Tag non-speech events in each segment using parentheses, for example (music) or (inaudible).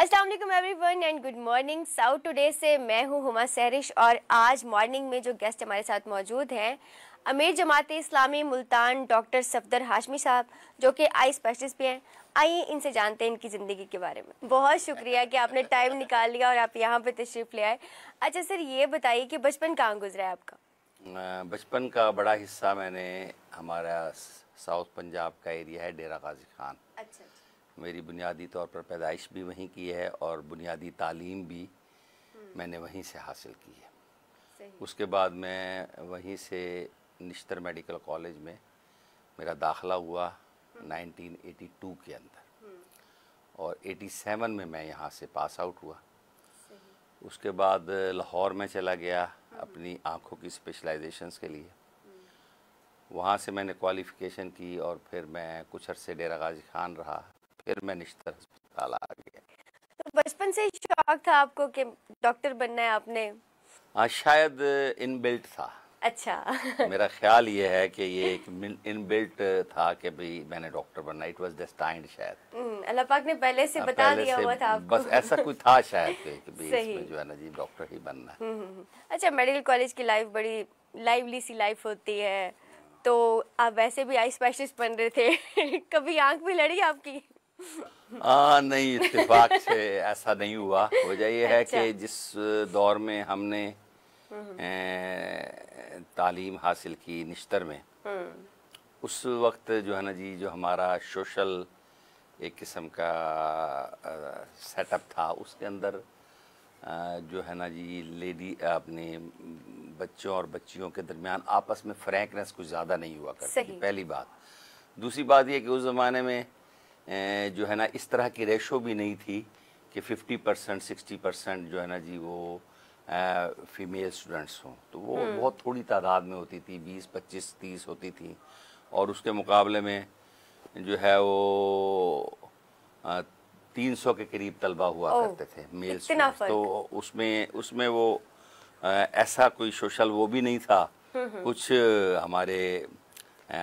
Aslam everyone and good morning South Today से मैं हूँ हुमा सहरिश और आज मॉर्निंग में जो गेस्ट हमारे साथ मौजूद हैं अमीर जमात इस्लामी मुल्तान डॉक्टर सफदर हाशमी साहब जो कि आई स्पेशलिस्ट भी हैं आइए इनसे जानते हैं इनकी ज़िंदगी के बारे में बहुत शुक्रिया कि आपने टाइम निकाल लिया और आप यहाँ पर तशरीफ़ ले आए अच्छा सर ये बताइए कि बचपन कहाँ गुजरा है आपका बचपन का बड़ा हिस्सा मैंने हमारा साउथ पंजाब का एरिया है डेरा गाजी खान अच्छा, अच्छा। मेरी बुनियादी तौर पर पैदाइश भी वहीं की है और बुनियादी तालीम भी हम्म। मैंने वहीं से हासिल की है उसके बाद मैं वहीं से निश्तर मेडिकल कॉलेज में मेरा दाखला हुआ 1982 हम्म। के अंदर हम्म। और 87 में मैं यहाँ से पास आउट हुआ उसके बाद लाहौर में चला गया अपनी आँखों की स्पेशलाइजेशंस के लिए वहाँ से मैंने क्वालिफ़िकेशन की और फिर मैं कुछ अरसे डेरा गाजी खान रहा फिर मैं निश्चर अस्पताल आ गया तो बचपन से शौक था आपको कि डॉक्टर बनना है आपने हाँ शायद इनबिल्ट था अच्छा मेरा ख्याल ये है कि ये (laughs) एक इनबिल्ट था कि भाई मैंने डॉक्टर बनना इट वाज डेस्टाइंड शायद हम्म, अल्लाह पाक ने पहले से हाँ, बता पहले दिया हुआ था आपको बस ऐसा कोई था शायद कि भाई इसमें जो है ना जी डॉक्टर ही बनना है हम्म, हम्म, अच्छा मेडिकल कॉलेज की लाइफ बड़ी लाइवली सी लाइफ होती है तो आप वैसे भी आई स्पेशलिस्ट बन रहे थे (laughs) कभी आंख भी लड़ी आपकी (laughs) आ, नहीं इतफाक से ऐसा नहीं हुआ वजह यह है अच्छा। कि जिस दौर में हमने हम्म। तालीम हासिल की निश्तर में हम्म। उस वक्त जो है ना जी जो हमारा सोशल एक किस्म का सेटअप था उसके अंदर जो है ना जी लेडी अपने बच्चों और बच्चियों के दरमियान आपस में फ्रैंकनेस कुछ ज़्यादा नहीं हुआ करती पहली बात दूसरी बात यह कि उस ज़माने में जो है ना इस तरह की रेशो भी नहीं थी कि 50 परसेंट सिक्सटी परसेंट जो है ना जी वो फीमेल स्टूडेंट्स हों तो वो हम्म। बहुत थोड़ी तादाद में होती थी 20 25 30 होती थी और उसके मुकाबले में जो है वो तीन सौ के करीब तलबा हुआ करते थे मेल स्टूडेंट्स तो उसमें उसमें वो आ, ऐसा कोई सोशल वो भी नहीं था हम्म, हम्म। कुछ हमारे आ,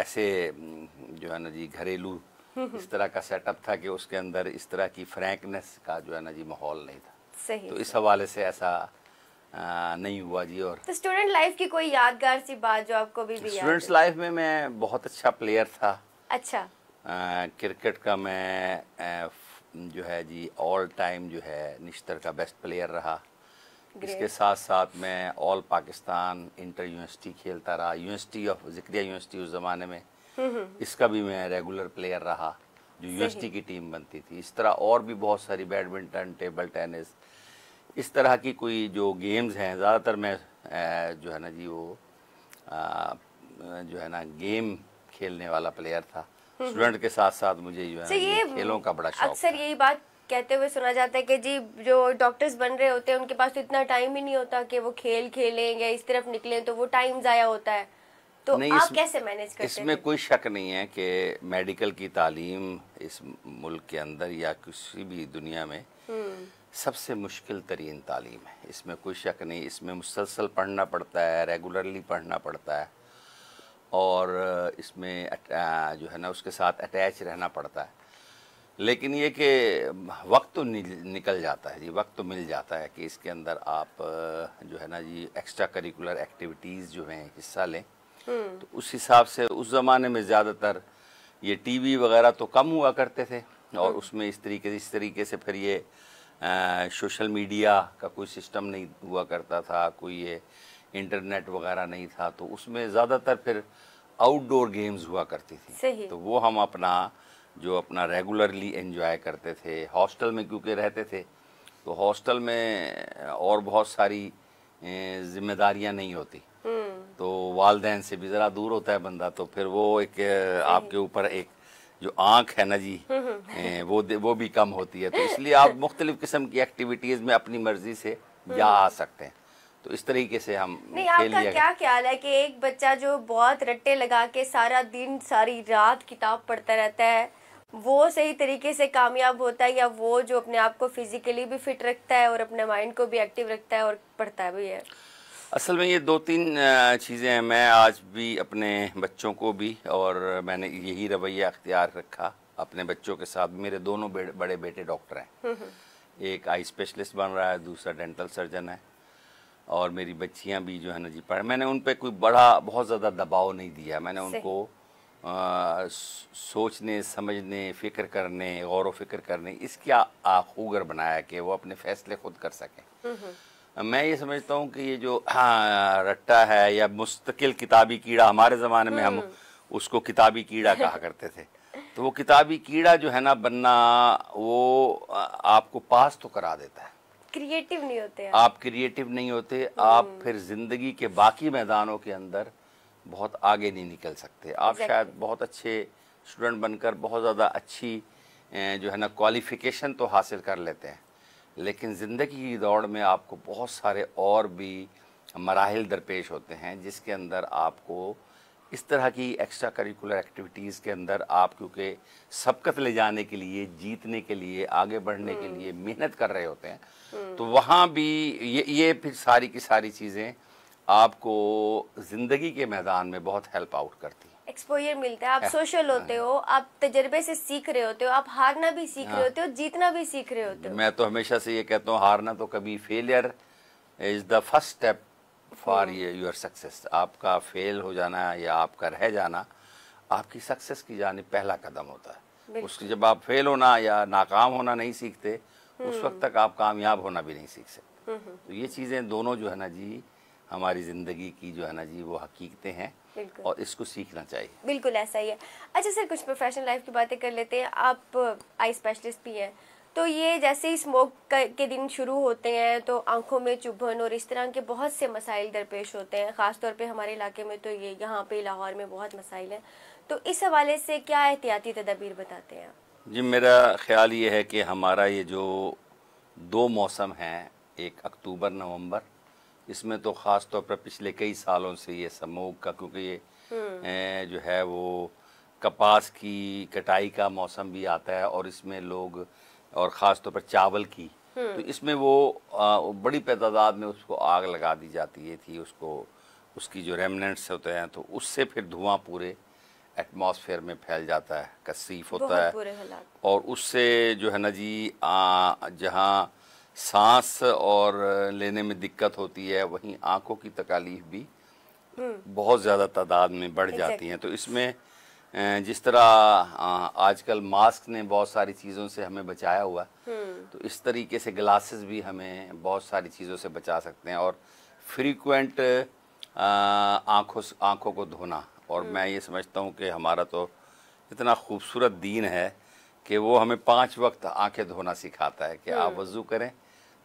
ऐसे जो है ना जी घरेलू इस तरह का सेटअप था कि उसके अंदर इस तरह की फ्रैंकनेस का जो है ना जी माहौल नहीं था सही तो इस हवाले से ऐसा आ, नहीं हुआ जी और तो स्टूडेंट लाइफ की कोई यादगार सी बात जो आपको भी, भी स्टूडेंट्स लाइफ में मैं बहुत अच्छा प्लेयर था अच्छा आ, क्रिकेट का मैं आ, जो है जी ऑल टाइम जो है निश्तर का बेस्ट प्लेयर रहा इसके साथ साथ मैं ऑल पाकिस्तान इंटर यूनिवर्सिटी खेलता रहा यूनिवर्सिटी ऑफ जिक्रिया यूनिवर्सिटी उस ज़माने में (laughs) इसका भी मैं रेगुलर प्लेयर रहा जो यूएसटी की टीम बनती थी इस तरह और भी बहुत सारी बैडमिंटन टेबल टेनिस इस तरह की कोई जो गेम्स हैं ज़्यादातर मैं जो है ना जी वो जो है ना गेम खेलने वाला प्लेयर था स्टूडेंट (laughs) हम्म। के साथ साथ मुझे जो है ये खेलों का बड़ा शौक अक्सर यही बात कहते हुए सुना जाता है कि जी जो डॉक्टर्स बन रहे होते हैं उनके पास तो इतना टाइम ही नहीं होता कि वो खेल खेलें या इस तरफ निकलें तो वो टाइम ज़ाया होता है तो नहीं, आप इस, कैसे मैनेज करते इसमें कोई शक नहीं है कि मेडिकल की तालीम इस मुल्क के अंदर या किसी भी दुनिया में हम्म। सबसे मुश्किल तरीन तालीम है इसमें कोई शक नहीं इसमें मुसलसल पढ़ना पड़ता है रेगुलरली पढ़ना पड़ता है और इसमें जो है ना उसके साथ अटैच रहना पड़ता है लेकिन ये कि वक्त तो निकल जाता है जी वक्त तो मिल जाता है कि इसके अंदर आप जो है ना जी एक्स्ट्रा करिकुलर एक्टिविटीज़ जो हैं हिस्सा लें हम्म। तो उस हिसाब से उस ज़माने में ज़्यादातर ये टीवी वगैरह तो कम हुआ करते थे और हम्म। उसमें इस तरीके इस तरीके से फिर ये सोशल मीडिया का कोई सिस्टम नहीं हुआ करता था कोई ये इंटरनेट वगैरह नहीं था तो उसमें ज़्यादातर फिर आउटडोर गेम्स हुआ करती थी तो वो हम अपना जो अपना रेगुलरली एंजॉय करते थे हॉस्टल में क्योंकि रहते थे तो हॉस्टल में और बहुत सारी जिम्मेदारियां नहीं होती तो वालदे से भी ज़रा दूर होता है बंदा तो फिर वो एक आपके ऊपर एक जो आंख है ना जी (laughs) हम्म, हम्म। वो वो भी कम होती है तो इसलिए आप (laughs) मुख्तलिफ़ किस्म की एक्टिविटीज़ में अपनी मर्जी से हम्म। जा आ सकते हैं तो इस तरीके से हम नहीं आपका क्या ख्याल है कि एक बच्चा जो बहुत रट्टे लगा के सारा दिन सारी रात किताब पढ़ता रहता है वो सही तरीके से कामयाब होता है या वो जो अपने आप को फिजिकली भी फिट रखता है और अपने माइंड को भी एक्टिव रखता है और पढ़ता भी है असल में ये दो तीन चीज़ें हैं मैं आज भी अपने बच्चों को भी और मैंने यही रवैया अख्तियार रखा अपने बच्चों के साथ मेरे दोनों बड़े बेटे डॉक्टर हैं हम्म, हम्म। एक आई स्पेशलिस्ट बन रहा है दूसरा डेंटल सर्जन है और मेरी बच्चियां भी जो है ना जी पढ़ मैंने उन पर कोई बड़ा बहुत ज़्यादा दबाव नहीं दिया मैंने उनको आ, सोचने समझने फ़िक्र करने गौर व फिक्र करने इसका आखूगर बनाया कि वो अपने फ़ैसले खुद कर सकें हम्म, मैं ये समझता हूँ कि ये जो हाँ, रट्टा है या मुस्तकिल किताबी कीड़ा हमारे ज़माने में हम हम्म। उसको किताबी कीड़ा कहा करते थे तो वो किताबी कीड़ा जो है ना बनना वो आपको पास तो करा देता है क्रिएटिव नहीं होते आप क्रिएटिव नहीं होते आप हम्म। फिर ज़िंदगी के बाकी मैदानों के अंदर बहुत आगे नहीं निकल सकते आप exactly. शायद बहुत अच्छे स्टूडेंट बनकर बहुत ज़्यादा अच्छी जो है ना क्वालिफिकेशन तो हासिल कर लेते हैं लेकिन ज़िंदगी की दौड़ में आपको बहुत सारे और भी मराहल दरपेश होते हैं जिसके अंदर आपको इस तरह की एक्स्ट्रा करिकुलर एक्टिविटीज़ के अंदर आप क्योंकि सबकत ले जाने के लिए जीतने के लिए आगे बढ़ने के हम्म। लिए मेहनत कर रहे होते हैं हम्म। तो वहाँ भी ये ये फिर सारी की सारी चीज़ें आपको ज़िंदगी के मैदान में बहुत हेल्प आउट करती एक्सपोजर मिलता है आप सोशल हाँ। होते हाँ। हो आप तजर्बे से सीख रहे होते हो आप हारना भी सीख रहे हाँ। होते हो जीतना भी सीख रहे होते हो मैं तो हमेशा से ये कहता हूँ हारना तो कभी failure is the first step for your success आपका फेल हो जाना या आपका रह जाना आपकी सक्सेस की जाने पहला कदम होता है उसकी जब आप फेल होना या नाकाम होना नहीं सीखते उस hmm. वक्त तक आप कामयाब होना भी नहीं सीख सकते hmm, hmm. तो ये चीज़ें दोनों जो है ना जी हमारी ज़िंदगी की जो है ना जी वो हकीकतें हैं और इसको सीखना चाहिए बिल्कुल ऐसा ही है अच्छा सर कुछ प्रोफेशनल लाइफ की बातें कर लेते हैं आप आई स्पेशलिस्ट भी हैं तो ये जैसे ही स्मोक के दिन शुरू होते हैं तो आंखों में चुभन और इस तरह के बहुत से मसाइल दरपेश होते हैं ख़ासतौर पे हमारे इलाके में तो ये यहाँ पे लाहौर में बहुत मसाइल हैं तो इस हवाले से क्या एहतियाती तदाबीर बताते हैं जी मेरा ख्याल ये है कि हमारा ये जो दो मौसम हैं एक अक्टूबर नवंबर इसमें तो ख़ास तौर पर पिछले कई सालों से ये समोग का क्योंकि ये हम्म। जो है वो कपास की कटाई का मौसम भी आता है और इसमें लोग और ख़ास तौर पर चावल की हम्म। तो इसमें वो बड़ी तादाद में उसको आग लगा दी जाती है थी उसको उसकी जो रेमनेंट्स होते हैं तो उससे फिर धुआं पूरे एटमॉस्फेयर में फैल जाता है कसीफ होता है और उससे जो है ना जी जहाँ सांस और लेने में दिक्कत होती है वहीं आंखों की तकालीफ भी हम्म। बहुत ज़्यादा तादाद में बढ़ जाती हैं तो इसमें जिस तरह आजकल मास्क ने बहुत सारी चीज़ों से हमें बचाया हुआ हम्म। तो इस तरीके से ग्लासेस भी हमें बहुत सारी चीज़ों से बचा सकते हैं और फ्रीक्वेंट आँखों आँखों को धोना और हम्म। मैं ये समझता हूँ कि हमारा तो इतना खूबसूरत दीन है कि वो हमें पांच वक्त आंखें धोना सिखाता है कि आप वज़ू करें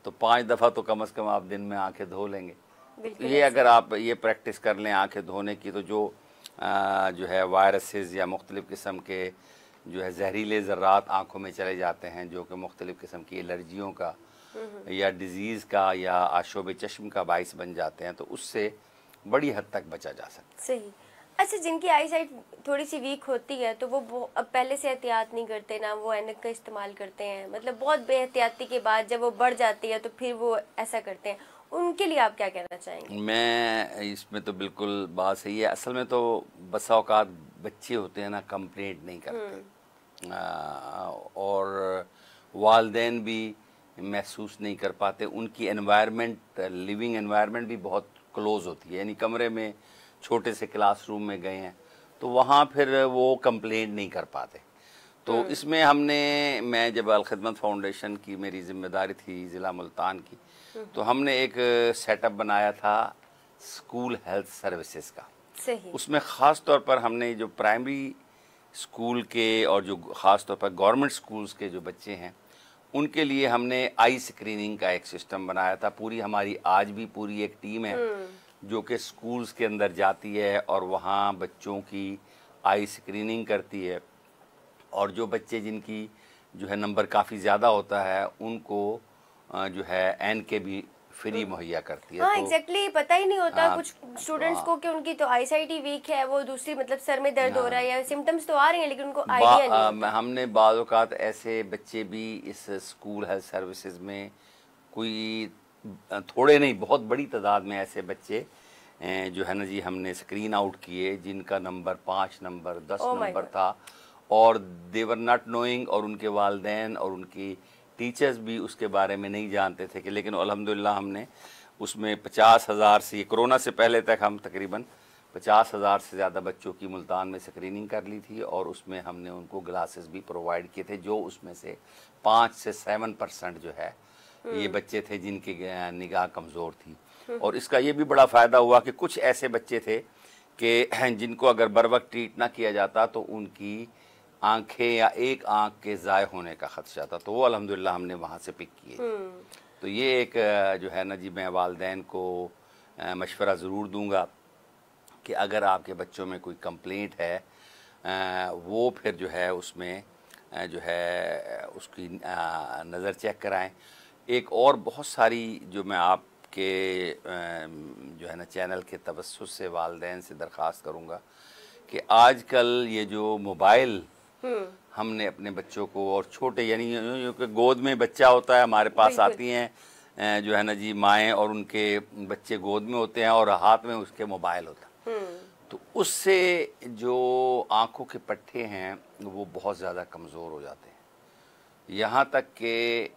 तो पांच दफ़ा तो कम से कम आप दिन में आंखें धो लेंगे ये अगर आप ये प्रैक्टिस कर लें आंखें धोने की तो जो आ, जो है वायरसेस या मुख्तलिफ़ किस्म के जो है जहरीले ज़रात आंखों में चले जाते हैं जो कि मुख्तलिफ़ किस्म की एलर्जियों का हम्म, हम्म। या डिज़ीज़ का या आशोब चश्म का बायस बन जाते हैं तो उससे बड़ी हद तक बचा जा सकता है अच्छा जिनकी आई साइट थोड़ी सी वीक होती है तो वो अब पहले से एहतियात नहीं करते ना वो एनक का इस्तेमाल करते हैं मतलब बहुत बेहतियाती के बाद जब वो बढ़ जाती है तो फिर वो ऐसा करते हैं उनके लिए आप क्या कहना चाहेंगे मैं इसमें तो बिल्कुल बात सही है असल में तो बसा अवकात बच्चे होते हैं ना कंप्लेंट नहीं करते हम्म। आ, और वालदेन भी महसूस नहीं कर पाते उनकी एनवायरनमेंट लिविंग एनवायरनमेंट भी बहुत क्लोज होती है यानी कमरे में छोटे से क्लासरूम में गए हैं तो वहाँ फिर वो कंप्लेंट नहीं कर पाते तो हम्म। इसमें हमने मैं जब अलखदमत फाउंडेशन की मेरी जिम्मेदारी थी ज़िला मुल्तान की हम्म। तो हमने एक सेटअप बनाया था स्कूल हेल्थ सर्विसेज का सही। उसमें ख़ास तौर पर हमने जो प्राइमरी स्कूल के और जो ख़ास तौर पर गवर्नमेंट स्कूल्स के जो बच्चे हैं उनके लिए हमने आई स्क्रीनिंग का एक सिस्टम बनाया था पूरी हमारी आज भी पूरी एक टीम है हम्म। जो कि स्कूल्स के अंदर जाती है और वहाँ बच्चों की आई स्क्रीनिंग करती है और जो बच्चे जिनकी जो है नंबर काफ़ी ज़्यादा होता है उनको जो है एन के भी फ्री मुहैया करती है हाँ एग्जैक्टली तो, exactly, पता ही नहीं होता आ, हाँ, कुछ स्टूडेंट्स हाँ। को कि उनकी तो आईसाइट ही वीक है वो दूसरी मतलब सर में दर्द हो हाँ। रहा है या सिम्टम्स तो आ रहे हैं लेकिन उनको आइडिया नहीं आ, हमने बाज़ात ऐसे बच्चे भी इस स्कूल हेल्थ सर्विसेज में कोई थोड़े नहीं बहुत बड़ी तादाद में ऐसे बच्चे जो है ना जी हमने स्क्रीन आउट किए जिनका नंबर पाँच नंबर दस oh नंबर था और देवर नॉट नोइंग और उनके वालदेन और उनकी टीचर्स भी उसके बारे में नहीं जानते थे कि लेकिन अलहमदिल्ला हमने उसमें पचास हज़ार से कोरोना से पहले तक हम तकरीबन पचास हज़ार से ज़्यादा बच्चों की मुल्तान में स्क्रीनिंग कर ली थी और उसमें हमने उनको ग्लासेस भी प्रोवाइड किए थे जो उसमें से पाँच से सेवन परसेंट जो है ये हम्म। बच्चे थे जिनकी निगाह कमज़ोर थी हम्म। और इसका ये भी बड़ा फ़ायदा हुआ कि कुछ ऐसे बच्चे थे कि (clears throat) जिनको अगर बर वक्त ट्रीट ना किया जाता तो उनकी आंखें या एक आंख के ज़ाय होने का ख़दशा था तो वो अलहमदिल्ला हमने वहाँ से पिक किए हम्म। तो ये एक जो है ना जी मैं वालदेन को मशवरा ज़रूर दूँगा कि अगर आपके बच्चों में कोई कंप्लेंट है वो फिर जो है उसमें जो है उसकी नज़र चेक कराएं एक और बहुत सारी जो मैं आपके जो है ना चैनल के तवसुस से वालदेन से दरख्वास्त करूँगा कि आजकल ये जो मोबाइल हम्म। हमने अपने बच्चों को और छोटे यानी क्योंकि गोद में बच्चा होता है हमारे पास आती हैं जो है ना जी माएँ और उनके बच्चे गोद में होते हैं और हाथ में उसके मोबाइल होता हम्म। तो उससे जो आंखों के पट्टे हैं वो बहुत ज़्यादा कमज़ोर हो जाते हैं यहाँ तक के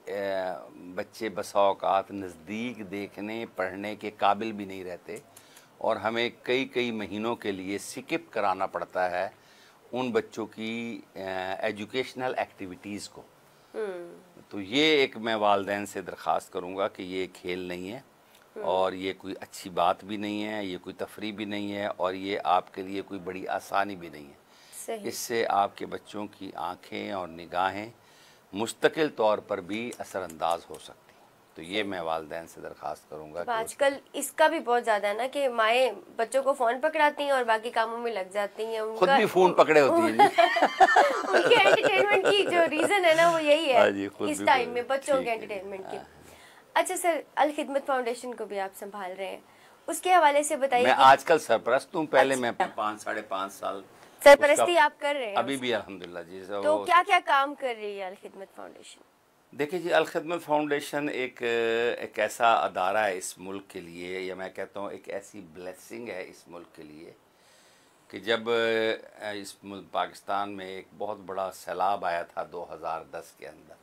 बच्चे बसाओकात नज़दीक देखने पढ़ने के काबिल भी नहीं रहते और हमें कई कई महीनों के लिए स्किप कराना पड़ता है उन बच्चों की एजुकेशनल एक्टिविटीज़ को हम्म। तो ये एक मैं वालदेन से दरख्वास्त करूँगा कि ये खेल नहीं है हम्म। और ये कोई अच्छी बात भी नहीं है ये कोई तफरी भी नहीं है और ये आपके लिए कोई बड़ी आसानी भी नहीं है इससे आपके बच्चों की आँखें और निगाहें मुस्तकिल तौर पर भी असरअंदाज हो सकती तो ये मैं वालदे से दरखास्त करूँगा आजकल इसका भी बहुत ज्यादा है ना कि माए बच्चों को फोन पकड़ाती हैं और बाकी कामों में लग जाती हैं खुद भी फोन पकड़े होती हैं (laughs) उनके एंटरटेनमेंट की जो रीजन है ना वो यही है हाँ इस टाइम में बच्चों के एंटरटेनमेंट की हाँ। अच्छा सर अल खिदमत फाउंडेशन को भी आप संभाल रहे हैं उसके हवाले से बताइए मैं आजकल सरप्रस्त हूँ पहले अच्छा। मैं पाँच साढ़े पाँच साल सरपरस्ती आप कर रहे हैं अभी भी अल्हम्दुलिल्लाह जी तो क्या क्या काम कर रही है अलखिदमत फाउंडेशन देखिए जी अलखदमत फाउंडेशन एक एक ऐसा अदारा है इस मुल्क के लिए या मैं कहता हूँ एक ऐसी ब्लेसिंग है इस मुल्क के लिए कि जब इस पाकिस्तान में एक बहुत बड़ा सैलाब आया था 2010 के अंदर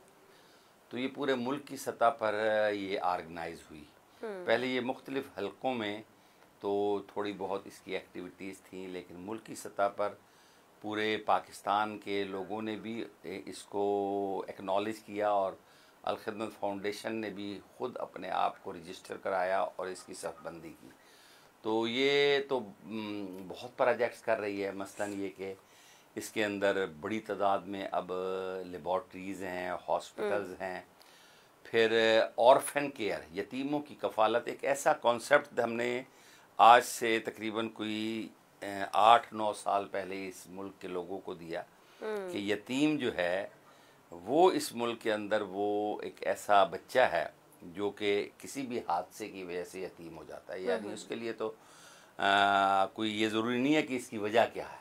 तो ये पूरे मुल्क की सतह पर ये आर्गनाइज हुई हम्म। पहले ये मुख्तलिफ हलकों में तो थोड़ी बहुत इसकी एक्टिविटीज़ थी लेकिन मुल्क की सतह पर पूरे पाकिस्तान के लोगों ने भी इसको एक्नॉलेज किया और अलखदमत फाउंडेशन ने भी ख़ुद अपने आप को रजिस्टर कराया और इसकी सफबंदी की तो ये तो बहुत प्रोजेक्ट्स कर रही है मसलन ये कि इसके अंदर बड़ी तादाद में अब लेबॉर्ट्रीज़ हैं हॉस्पिटल्स हम्म। हैं फिर ऑर्फन केयर यतीमों की कफालत एक ऐसा कॉन्सेप्ट हमने आज से तकरीबन कोई आठ नौ साल पहले इस मुल्क के लोगों को दिया हम्म। कि यतीम जो है वो इस मुल्क के अंदर वो एक ऐसा बच्चा है जो कि किसी भी हादसे की वजह से यतीम हो जाता है हम्म, यानी हम्म। उसके लिए तो आ, कोई ये ज़रूरी नहीं है कि इसकी वजह क्या है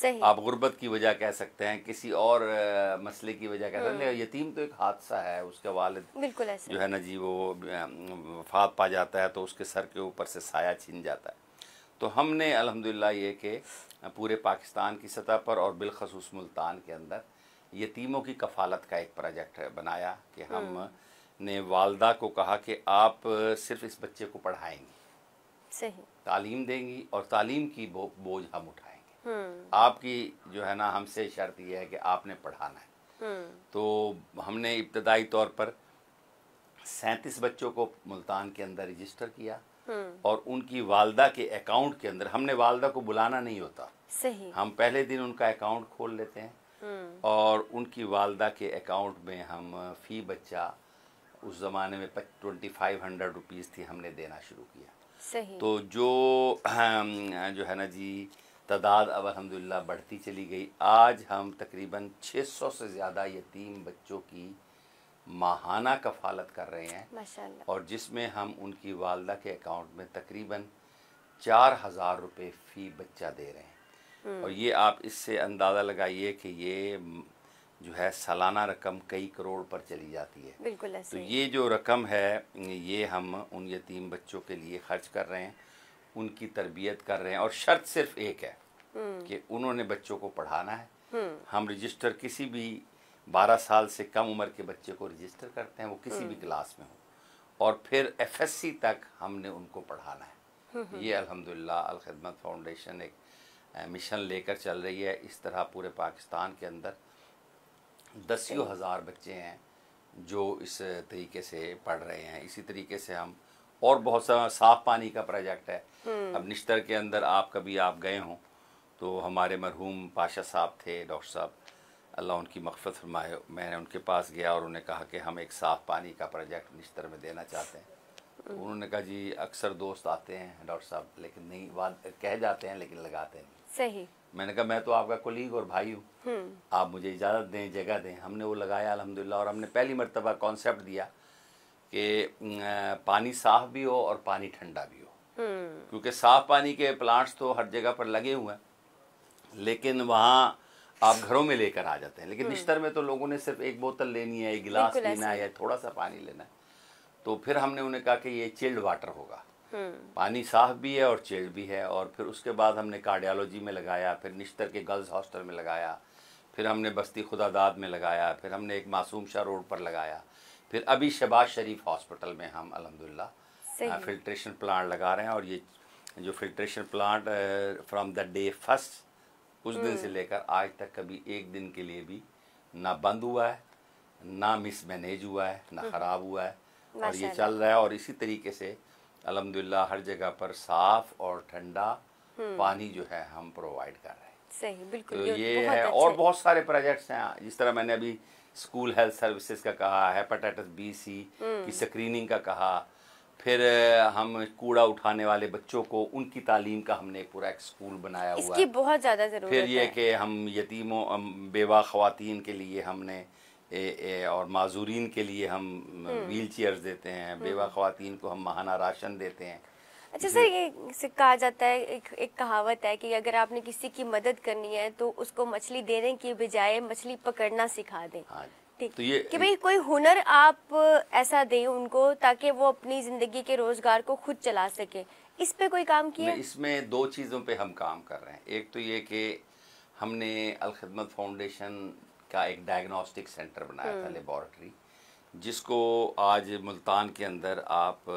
सही। आप गुर्बत की वजह कह सकते हैं किसी और आ, मसले की वजह कह सकते हैं यतीम तो एक हादसा है उसके वालद बिल्कुल जो है ना जी वो वफात पा जाता है तो उसके सर के ऊपर से साया छीन जाता है तो हमने अलहमदिल्ला ये कि पूरे पाकिस्तान की सतह पर और बिलखसूस मुल्तान के अंदर यतीमों की कफालत का एक प्रोजेक्ट बनाया कि हम हम्म। ने वालदा को कहा कि आप सिर्फ इस बच्चे को पढ़ाएंगी सही तालीम देंगी और तालीम की बो, बोझ हम उठाएंगे हम्म। आपकी जो है ना हमसे शर्त यह है कि आपने पढ़ाना है हम्म। तो हमने इब्तदाई तौर पर सैंतीस बच्चों को मुल्तान के अंदर रजिस्टर किया हम्म। और उनकी वालदा के अकाउंट के अंदर हमने वालदा को बुलाना नहीं होता सही हम पहले दिन उनका अकाउंट खोल लेते हैं हम्म। और उनकी वालदा के अकाउंट में हम फ़ी बच्चा उस ज़माने में ट्वेंटी फाइव हंड्रेड रुपीज़ थी हमने देना शुरू किया सही तो जो जो है ना जी तादाद अब अलहमदिल्ला बढ़ती चली गई आज हम तकरीबन 600 से ज़्यादा यतीम बच्चों की माहाना कफालत कर रहे हैं और जिसमें हम उनकी वालदा के अकाउंट में तकरीबन चार हज़ार रुपये फ़ी बच्चा दे रहे हैं हम्म। और ये आप इससे अंदाज़ा लगाइए कि ये जो है सालाना रकम कई करोड़ पर चली जाती है बिल्कुल ऐसे तो ये जो रकम है ये हम उन यतीम बच्चों के लिए खर्च कर रहे हैं उनकी तरबियत कर रहे हैं और शर्त सिर्फ एक है हम्म। कि उन्होंने बच्चों को पढ़ाना है हम्म। हम रजिस्टर किसी भी 12 साल से कम उम्र के बच्चे को रजिस्टर करते हैं वो किसी भी क्लास हम्म। में हो और फिर एफएससी तक हमने उनको पढ़ाना है हम्म, हम्म। ये अल्हम्दुलिल्लाह अल खिदमत फाउंडेशन एक मिशन लेकर चल रही है इस तरह पूरे पाकिस्तान के अंदर दसियों हज़ार बच्चे हैं जो इस तरीके से पढ़ रहे हैं इसी तरीके से हम और बहुत सा साफ़ पानी का प्रोजेक्ट है अब निश्तर के अंदर आप कभी आप गए हों तो हमारे मरहूम पाशा साहब थे डॉक्टर साहब अल्लाह उनकी मगफत फरमाए मैंने उनके पास गया और उन्हें कहा कि हम एक साफ़ पानी का प्रोजेक्ट निश्तर में देना चाहते हैं हम्म। उन्होंने कहा जी अक्सर दोस्त आते हैं डॉक्टर साहब लेकिन नहीं बात कह जाते हैं लेकिन लगाते नहीं सही मैंने कहा मैं तो आपका कोलीग और भाई हूँ हम्म। आप मुझे इजाज़त दें जगह दें हमने वो लगाया अलहमदिल्ला और हमने पहली मरतबा कॉन्सेप्ट दिया कि पानी साफ़ भी हो और पानी ठंडा भी हो हम्म। क्योंकि साफ़ पानी के प्लांट्स तो हर जगह पर लगे हुए हैं लेकिन वहाँ आप घरों में लेकर आ जाते हैं लेकिन निश्तर हम्म। में तो लोगों ने सिर्फ एक बोतल लेनी है एक गिलास लेना है या थोड़ा सा पानी लेना है तो फिर हमने उन्हें कहा कि ये चिल्ड वाटर होगा हम्म। पानी साफ भी है और चिल्ड भी है और फिर उसके बाद हमने कार्डियोलॉजी में लगाया फिर निश्तर के गर्ल्स हॉस्टल में लगाया फिर हमने बस्ती खुदादाद में लगाया फिर हमने एक मासूम शाह रोड पर लगाया फिर अभी शबाज शरीफ हॉस्पिटल में हम अलहमदिल्ला फिल्ट्रेशन प्लांट लगा रहे हैं और ये जो filtration plant from the day first उस दिन से हम्म। लेकर आज तक कभी एक दिन के लिए भी ना बंद हुआ है ना मिसमैनेज हुआ है ना हम्म। ख़राब हुआ है और ये चल रहा है और इसी तरीके से अलहमदिल्ला हर जगह पर साफ और ठंडा हम्म। पानी जो है हम प्रोवाइड कर रहे हैं सही बिल्कुल तो ये है अच्छा और बहुत सारे प्रोजेक्ट्स हैं जिस तरह मैंने अभी स्कूल हेल्थ सर्विसेज का कहा हेपाटाइटिस बी सी की स्क्रीनिंग का कहा फिर हम कूड़ा उठाने वाले बच्चों को उनकी तालीम का हमने पूरा एक स्कूल बनाया हुआ इसकी बहुत ज़्यादा ज़रूरत फिर ये कि हम यतीमों बेवा ख़वातीन के लिए हमने ए, ए, और माजूरीन के लिए हम हम्म। व्हील चेयर देते हैं हम्म। बेवा ख़वातीन को हम महाना राशन देते हैं अच्छा सर ये कहा जाता है एक एक कहावत है कि अगर आपने किसी की मदद करनी है तो उसको मछली देने की बजाय मछली पकड़ना सिखा दें हाँ तो ये कि भाई कोई हुनर आप ऐसा दे उनको ताकि वो अपनी जिंदगी के रोजगार को खुद चला सके इस पे कोई काम किया इसमें दो चीज़ों पे हम काम कर रहे हैं एक तो ये कि हमने अलखदमत फाउंडेशन का एक डायग्नोस्टिक सेंटर बनाया था हम्म। लेबॉरटरी जिसको आज मुल्तान के अंदर आप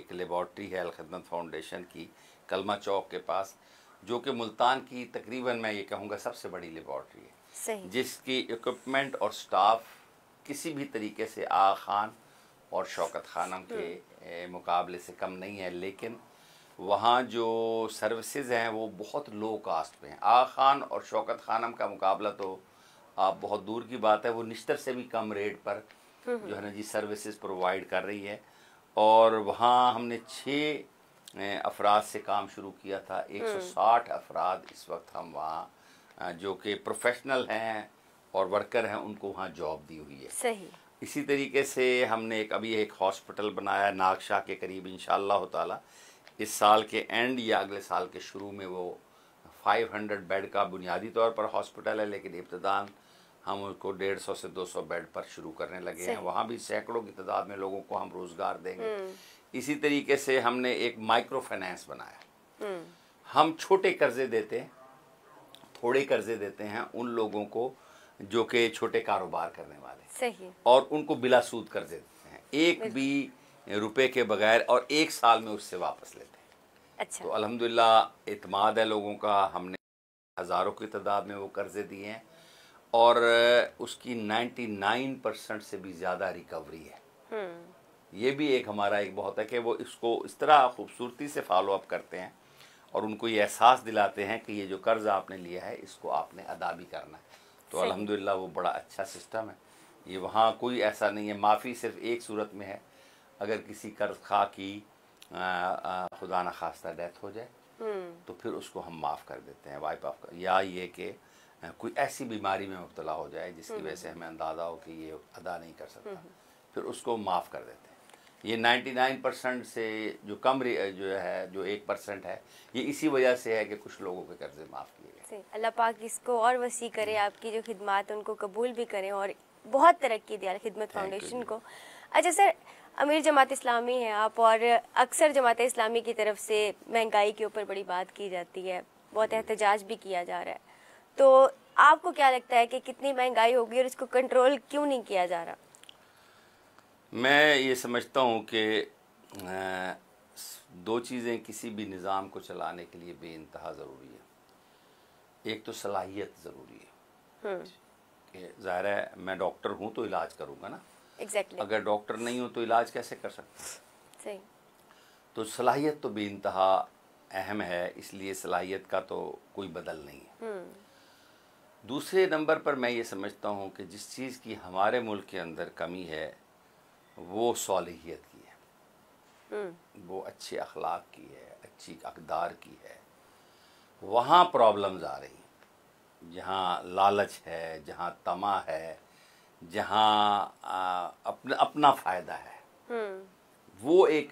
एक लेबॉरटरी है अलखदमत फाउंडेशन की कलमा चौक के पास जो कि मुल्तान की तकरीबन मैं ये कहूँगा सबसे बड़ी लेबॉरटरी है जिसकी इक्विपमेंट और स्टाफ किसी भी तरीके से आ खान और शौकत खानम के हम्म। मुकाबले से कम नहीं है लेकिन वहाँ जो सर्विसेज हैं वो बहुत लो कास्ट पे हैं आ खान और शौकत खानम का मुकाबला तो आप बहुत दूर की बात है वो निश्तर से भी कम रेट पर हम्म। जो है ना जी सर्विसेज प्रोवाइड कर रही है और वहाँ हमने छः अफराद से काम शुरू किया था 160 हम्म। अफराद इस वक्त हम वहाँ जो कि प्रोफेशनल हैं और वर्कर हैं उनको वहाँ जॉब दी हुई है सही इसी तरीके से हमने एक अभी एक हॉस्पिटल बनाया नागशाह के करीब इन ताला इस साल के एंड या अगले साल के शुरू में वो 500 बेड का बुनियादी तौर पर हॉस्पिटल है लेकिन इब्तदान हम उसको डेढ़ सौ से दो सौ बेड पर शुरू करने लगे हैं वहाँ भी सैकड़ों की तादाद में लोगों को हम रोज़गार देंगे हम्म। इसी तरीके से हमने एक माइक्रो फाइनेंस बनाया हम्म। हम छोटे कर्जे देते हैं थोड़े कर्जे देते हैं उन लोगों को जो कि छोटे कारोबार करने वाले सही और उनको बिला सूद कर देते हैं एक भी रुपए के बगैर और एक साल में उससे वापस लेते हैं अच्छा तो अलहमदिल्ला इतमाद है लोगों का हमने हज़ारों की तादाद में वो कर्जे दिए हैं और उसकी 99 परसेंट से भी ज़्यादा रिकवरी है हम्म। ये भी एक हमारा एक बहुत है कि वो इसको इस तरह खूबसूरती से फॉलो अप करते हैं और उनको ये एहसास दिलाते हैं कि ये जो कर्ज़ आपने लिया है इसको आपने अदा भी करना है तो अलहमदिल्ला वो बड़ा अच्छा सिस्टम है ये वहाँ कोई ऐसा नहीं है माफ़ी सिर्फ एक सूरत में है अगर किसी कर्ज खा की खुदा न खास्ता डेथ हो जाए हम्म। तो फिर उसको हम माफ़ कर देते हैं वाइप ऑफ कर या ये कि कोई ऐसी बीमारी में मुबतला हो जाए जिसकी हम्म। वजह से हमें अंदाज़ा हो कि ये अदा नहीं कर सकता हम्म। फिर उसको माफ़ कर देते हैं ये नाइन्टी नाइन परसेंट से जो कम जो है जो एक परसेंट है ये इसी वजह से है कि कुछ लोगों के कर्जे माफ़ किए से अल्लाह पाक इसको और वसी करे हम्म। आपकी जो खिदमत उनको कबूल भी करें और बहुत तरक्की दिया खिदमत फाउंडेशन को अच्छा सर अमीर जमात इस्लामी हैं आप और अक्सर जमात इस्लामी की तरफ से महंगाई के ऊपर बड़ी बात की जाती है बहुत हम्म। एहतजाज भी किया जा रहा है तो आपको क्या लगता है कि कितनी महंगाई होगी और इसको कंट्रोल क्यों नहीं किया जा रहा मैं ये समझता हूँ कि दो चीज़ें किसी भी निज़ाम को चलाने के लिए बेानतहा ज़रूरी है एक तो सलाहियत ज़रूरी है हम्म। ज़ाहिर है मैं डॉक्टर हूँ तो इलाज करूँगा ना exactly. अगर डॉक्टर नहीं हूँ तो इलाज कैसे कर सकते सही तो सलाहियत तो बे इंतहा अहम है इसलिए सलाहियत का तो कोई बदल नहीं है हम्म। दूसरे नंबर पर मैं ये समझता हूँ कि जिस चीज़ की हमारे मुल्क के अंदर कमी है वो सलाहियत की है हम्म। वो अच्छे अखलाक की है अच्छी अकदार की है वहाँ प्रॉब्लम्स आ रही जहाँ लालच है जहाँ तमा है जहाँ अपना अपना फ़ायदा है हम्म। वो एक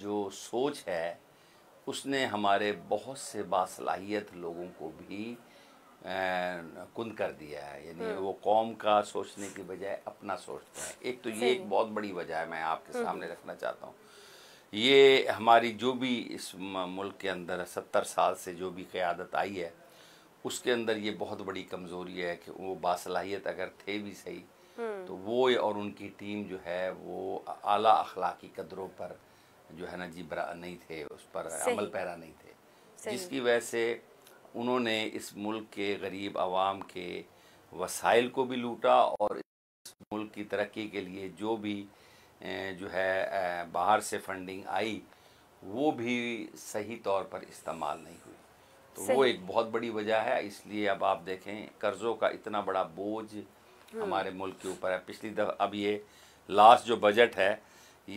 जो सोच है उसने हमारे बहुत से बासलाहियत लोगों को भी कुंद कर दिया है यानी हम्म। वो कौम का सोचने की बजाय अपना सोचता है एक तो ये एक बहुत बड़ी वजह है मैं आपके हम्म। सामने रखना चाहता हूँ ये हमारी जो भी इस मुल्क के अंदर सत्तर साल से जो भी क़्यादत आई है उसके अंदर ये बहुत बड़ी कमज़ोरी है कि वो बासलाहियत अगर थे भी सही हम्म। तो वो और उनकी टीम जो है वो आला अखलाकी कदरों पर जो है ना जी नहीं थे उस पर अमल पैरा नहीं थे जिसकी वजह से उन्होंने इस मुल्क के गरीब आवाम के वसाइल को भी लूटा और इस मुल्क की तरक्की के लिए जो भी जो है बाहर से फंडिंग आई वो भी सही तौर पर इस्तेमाल नहीं हुई तो वो एक बहुत बड़ी वजह है इसलिए अब आप देखें कर्ज़ों का इतना बड़ा बोझ हम्म। हमारे मुल्क के ऊपर है पिछली दफ़ा अब ये लास्ट जो बजट है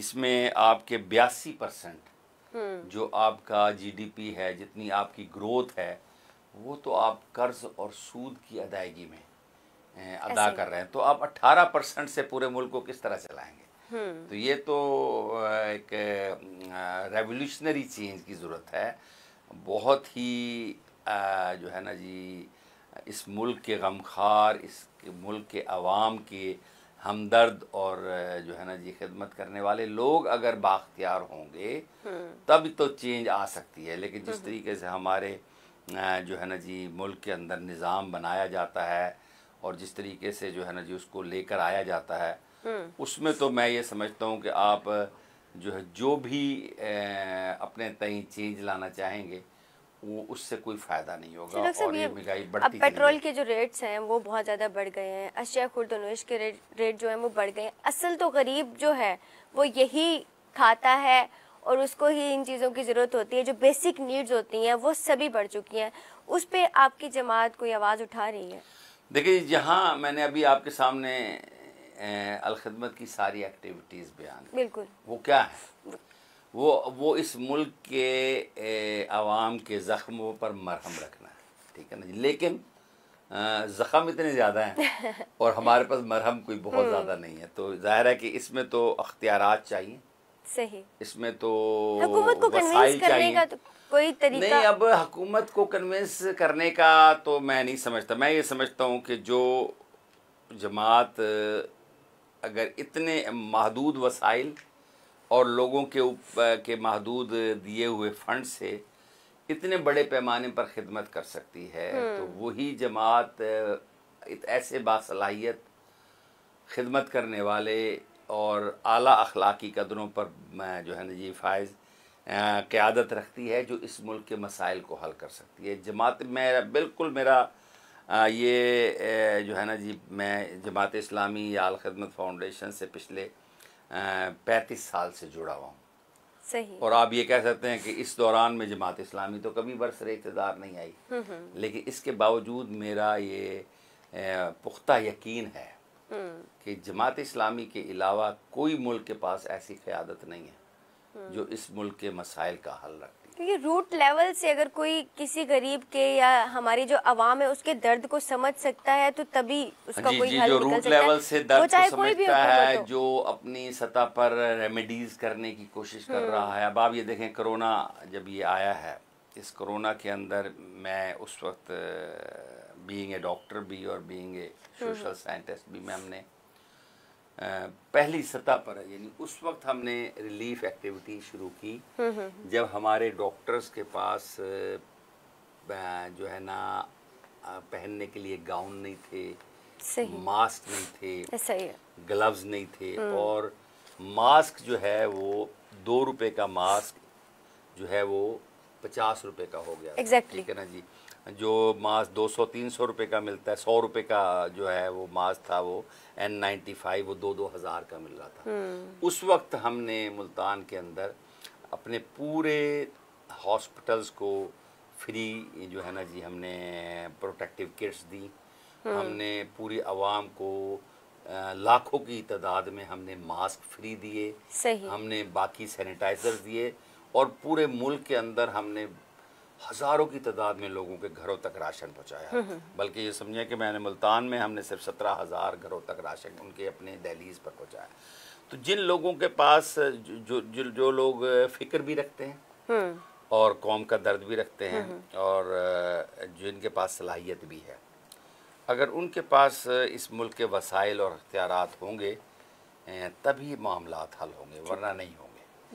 इसमें आपके बयासी परसेंट हम्म। जो आपका जीडीपी है जितनी आपकी ग्रोथ है वो तो आप कर्ज और सूद की अदायगी में अदा कर रहे हैं तो आप 18 परसेंट से पूरे मुल्क को किस तरह चलाएंगे हम्म। तो ये तो एक रेवोल्यूशनरी चेंज की ज़रूरत है बहुत ही जो है ना जी इस मुल्क के गमखार इस मुल्क के आवाम के हमदर्द और जो है ना जी खिदमत करने वाले लोग अगर बाख्तियार होंगे हम्म। तब तो चेंज आ सकती है लेकिन जिस हम्म। तरीके से हमारे जो है ना जी मुल्क के अंदर निज़ाम बनाया जाता है और जिस तरीके से जो है ना जी उसको लेकर आया जाता है हम्म। उसमें तो मैं ये समझता हूँ कि आप जो है जो भी अपने तय चेंज लाना चाहेंगे वो उससे कोई फायदा नहीं होगा और ये महंगाई बढ़ती अब पेट्रोल के जो रेट्स हैं वो बहुत ज़्यादा बढ़ गए हैं अशिया खुर्दनवेश के रेट रेट जो है वो बढ़ गए हैं असल तो गरीब जो है वो यही खाता है और उसको ही इन चीज़ों की ज़रूरत होती है जो बेसिक नीड्स होती हैं वो सभी बढ़ चुकी हैं उस पर आपकी जमात कोई आवाज़ उठा रही है देखिए जहाँ मैंने अभी आपके सामने अलखदमत की सारी एक्टिविटीज़ बयान बिल्कुल वो क्या है वो वो इस मुल्क के आवाम के ज़ख्मों पर मरहम रखना है ठीक है ना जी लेकिन ज़ख़म इतने ज़्यादा हैं (laughs) और हमारे पास मरहम कोई बहुत हम्म। ज़्यादा नहीं है तो जाहिर है कि इसमें तो अख्तियार चाहिए सही इसमें तो वसाइल चाहिए का तो कोई तरीका नहीं अब हुकूमत को कन्विंस करने का तो मैं नहीं समझता मैं ये समझता हूँ कि जो जमात अगर इतने महदूद वसाइल और लोगों के उप के महदूद दिए हुए फंड से इतने बड़े पैमाने पर खिदमत कर सकती है तो हम्म। वही जमात ऐसे बासलाहियत खिदमत करने वाले और आला अखलाकी कदरों पर जो है ना फायज़ क़्यादत रखती है जो इस मुल्क के मसाइल को हल कर सकती है जमात मेरा बिल्कुल मेरा ये जो है ना जी मैं जमात इस्लामी या अलखदमत फाउंडेशन से पिछले पैंतीस साल से जुड़ा हुआ हूँ सही और आप ये कह सकते हैं कि इस दौरान में जमात इस्लामी तो कभी बरसर इकतदार नहीं आई हम्म, हम्म। लेकिन इसके बावजूद मेरा ये पुख्ता यकीन है हम्म। कि जमात इस्लामी के अलावा कोई मुल्क के पास ऐसी क़्यादत नहीं है जो इस मुल्क के मसाइल का हल रखे क्योंकि रूट लेवल से अगर कोई किसी गरीब के या हमारी जो आवाम है उसके दर्द को समझ सकता है तो तभी उसका जी, कोई जी, जो रूट लेवल से दर्द को समझता है तो। जो अपनी सतह पर रेमेडीज करने की कोशिश कर हम्म। रहा है अब आप ये देखें कोरोना जब ये आया है इस कोरोना के अंदर मैं उस वक्त बीइंग ए डॉक्टर भी और बीइंग ए सोशल साइंटिस्ट भी मैम ने पहली सतह पर है यानी उस वक्त हमने रिलीफ एक्टिविटी शुरू की हम्म, हम्म, हम्म। जब हमारे डॉक्टर्स के पास जो है ना पहनने के लिए गाउन नहीं थे मास्क नहीं थे ग्लव्स नहीं थे और मास्क जो है वो दो रुपए का मास्क जो है वो पचास रुपए का हो गया ठीक है ना जी जो मास्क 200-300 रुपए का मिलता है सौ रुपए का जो है वो मास था वो एन नाइन्टी फाइव वो दो दो हज़ार का मिल रहा था हम्म। उस वक्त हमने मुल्तान के अंदर अपने पूरे हॉस्पिटल्स को फ्री जो है ना जी हमने प्रोटेक्टिव किट्स दी हम्म। हमने पूरी आवाम को लाखों की तादाद में हमने मास्क फ्री दिए हमने बाकी सैनिटाइजर दिए और पूरे मुल्क के अंदर हमने हज़ारों की तादाद में लोगों के घरों तक राशन पहुंचाया हम्म, हम्म। बल्कि ये समझिए कि मैंने मुल्तान में हमने सिर्फ सत्रह हज़ार घरों तक राशन उनके अपने दहलीज पर पहुंचाया तो जिन लोगों के पास जो जो, जो लोग फिक्र भी रखते हैं हम्म। और कौम का दर्द भी रखते हैं और जिनके पास सलाहियत भी है अगर उनके पास इस मुल्क के वसाइल और अख्तियार होंगे तभी मामला हल होंगे वरना नहीं होंगे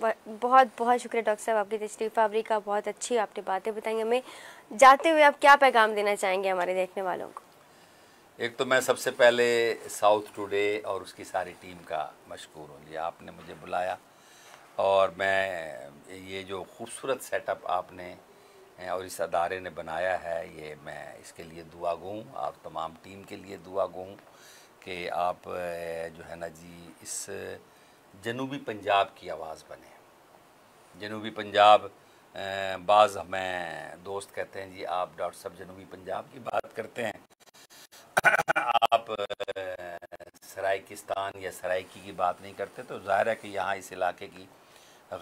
बहुत बहुत शुक्रिया डॉक्टर साहब आपकी तशरीफ़ आवरी का बहुत अच्छी आपने बातें बताई हमें जाते हुए आप क्या पैगाम देना चाहेंगे हमारे देखने वालों को एक तो मैं सबसे पहले साउथ टुडे और उसकी सारी टीम का मशहूर हूँ जी आपने मुझे बुलाया और मैं ये जो खूबसूरत सेटअप आपने और इस अदारे ने बनाया है ये मैं इसके लिए दुआ गूँ आप तमाम टीम के लिए दुआ गूँ कि आप जो है ना जी इस जनूबी पंजाब की आवाज़ बने जनूबी पंजाब बाज़ हमें दोस्त कहते हैं जी आप डॉक्टर साहब जनूबी पंजाब की बात करते हैं आप सरायकिस्तान या सरायकी की बात नहीं करते तो ज़ाहिर है कि यहाँ इस इलाके की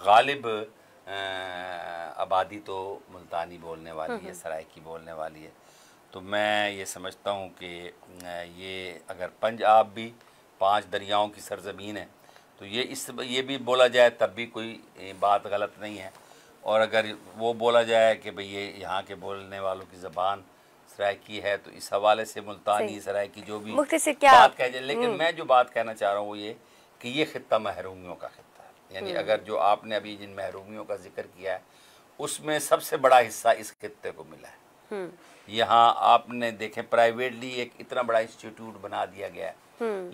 गालिब आबादी तो मुल्तानी बोलने वाली है हम्म। सरायकी बोलने वाली है तो मैं ये समझता हूँ कि ये अगर पंजाब भी पांच दरियाओं की सरजमीन है तो ये इस ये भी बोला जाए तब भी कोई बात गलत नहीं है और अगर वो बोला जाए कि भई ये यहाँ के बोलने वालों की ज़बान सरायकी है तो इस हवाले से मुल्तानी सरायकी जो भी क्या बात कह जाए लेकिन हम्म। मैं जो बात कहना चाह रहा हूँ वो ये कि ये खत्ता महरूमियों का खत्ता है यानी हम्म। अगर जो आपने अभी जिन महरूमियों का जिक्र किया है उसमें सबसे बड़ा हिस्सा इस खत्ते को मिला है हम्म। यहाँ आपने देखें प्राइवेटली एक इतना बड़ा इंस्टीट्यूट बना दिया गया है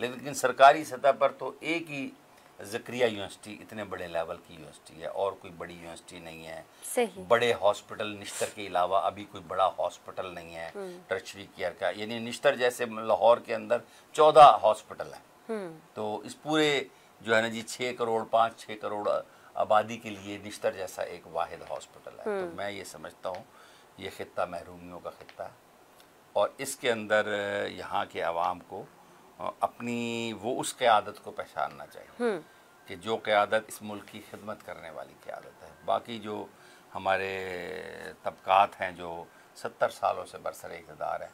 लेकिन सरकारी सतह पर तो एक ही जक्रिया यूनिवर्सिटी इतने बड़े लेवल की यूनिवर्सिटी है और कोई बड़ी यूनिवर्सिटी नहीं है सही। बड़े हॉस्पिटल निश्तर के अलावा अभी कोई बड़ा हॉस्पिटल नहीं है हम्म। टर्चरी केयर का यानी निश्तर जैसे लाहौर के अंदर चौदह हॉस्पिटल हैं हम्म। तो इस पूरे जो है ना जी छः करोड़ पाँच छः करोड़ आबादी के लिए निश्तर जैसा एक वाहिद हॉस्पिटल है तो हम्म। मैं ये समझता हूँ ये खत्ता महरूमियों का खत्ता और इसके अंदर यहाँ के आवाम को अपनी वो उस क़्यादत को पहचानना चाहिए हम्म। कि जो क़्यादत इस मुल्क की खिदमत करने वाली क़्यादत है बाकी जो हमारे तबकात हैं जो सत्तर सालों से बरसर इकदार हैं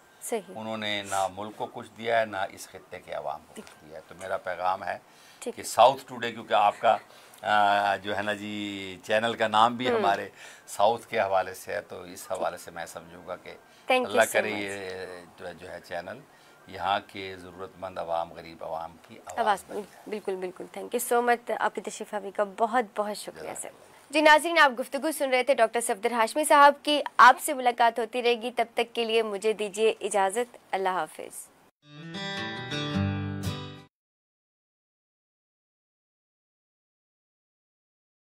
उन्होंने ना मुल्क को कुछ दिया है ना इस खत्े के आवाम को कुछ दिया है तो मेरा पैगाम है कि साउथ टुडे क्योंकि आपका आ, जो है ना जी चैनल का नाम भी हम्म। हमारे साउथ के हवाले से है तो इस हवाले से मैं समझूंगा कि अल्लाह करे ये जो है चैनल यहाँ के ज़रूरतमंद आवाम गरीब आवाम की आवाज़ बिल्कुल बिल्कुल थैंक यू सो मच आपकी तशरीफ का बहुत बहुत शुक्रिया सर जी नाजरीन आप गुफ्तु सुन रहे थे डॉक्टर सफदर हाशमी साहब की आपसे मुलाकात होती रहेगी तब तक के लिए मुझे दीजिए इजाज़त अल्लाह हाफिज़